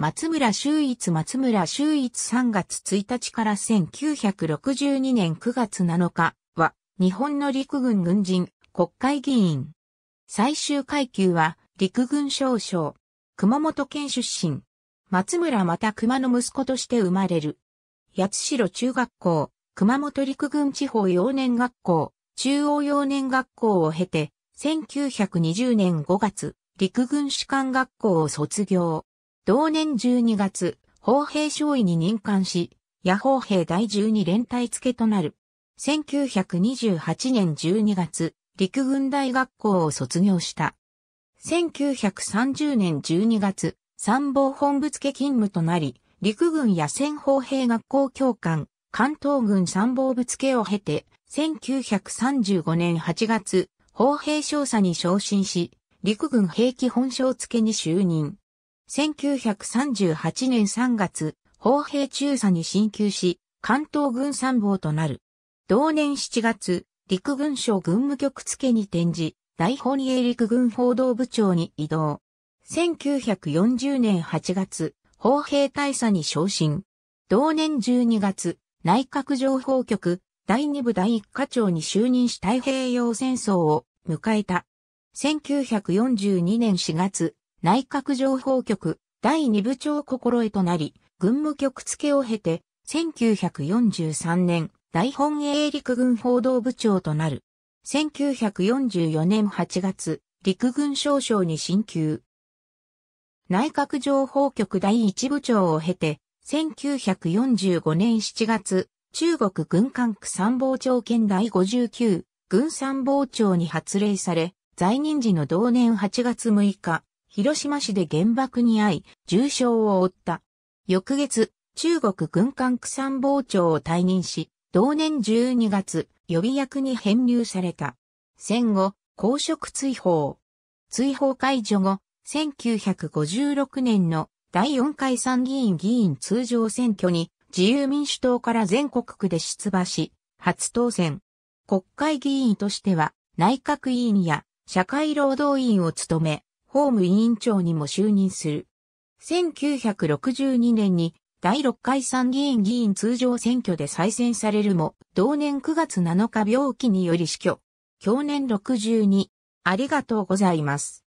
松村修一松村修一3月1日から1962年9月7日は日本の陸軍軍人国会議員。最終階級は陸軍少将。熊本県出身。松村また熊の息子として生まれる。八代中学校、熊本陸軍地方幼年学校、中央幼年学校を経て、1920年5月、陸軍士官学校を卒業。同年12月、砲兵少尉に任官し、野砲兵第十二連隊付となる。1928年12月、陸軍大学校を卒業した。1930年12月、参謀本部付勤務となり、陸軍野戦砲兵学校教官、関東軍参謀部付を経て、1935年8月、砲兵少佐に昇進し、陸軍兵器本省付に就任。1938年3月、砲兵中佐に進級し、関東軍参謀となる。同年7月、陸軍省軍務局付に転じ、大本営陸軍報道部長に移動。1940年8月、砲兵大佐に昇進。同年12月、内閣情報局第二部第一課長に就任し太平洋戦争を迎えた。1942年4月、内閣情報局第二部長心得となり、軍務局付けを経て、1943年、大本営陸軍報道部長となる。1944年8月、陸軍少将に進級。内閣情報局第一部長を経て、1945年7月、中国軍管区参謀長兼第59軍参謀長に発令され、在任時の同年8月6日、広島市で原爆に遭い、重傷を負った。翌月、中国軍艦区参謀長を退任し、同年12月、予備役に編入された。戦後、公職追放。追放解除後、1956年の第4回参議院議員通常選挙に自由民主党から全国区で出馬し、初当選。国会議員としては内閣委員や社会労働委員を務め、法務委員長にも就任する。1962年に第6回参議院議員通常選挙で再選されるも、同年9月7日病気により死去。去年62、ありがとうございます。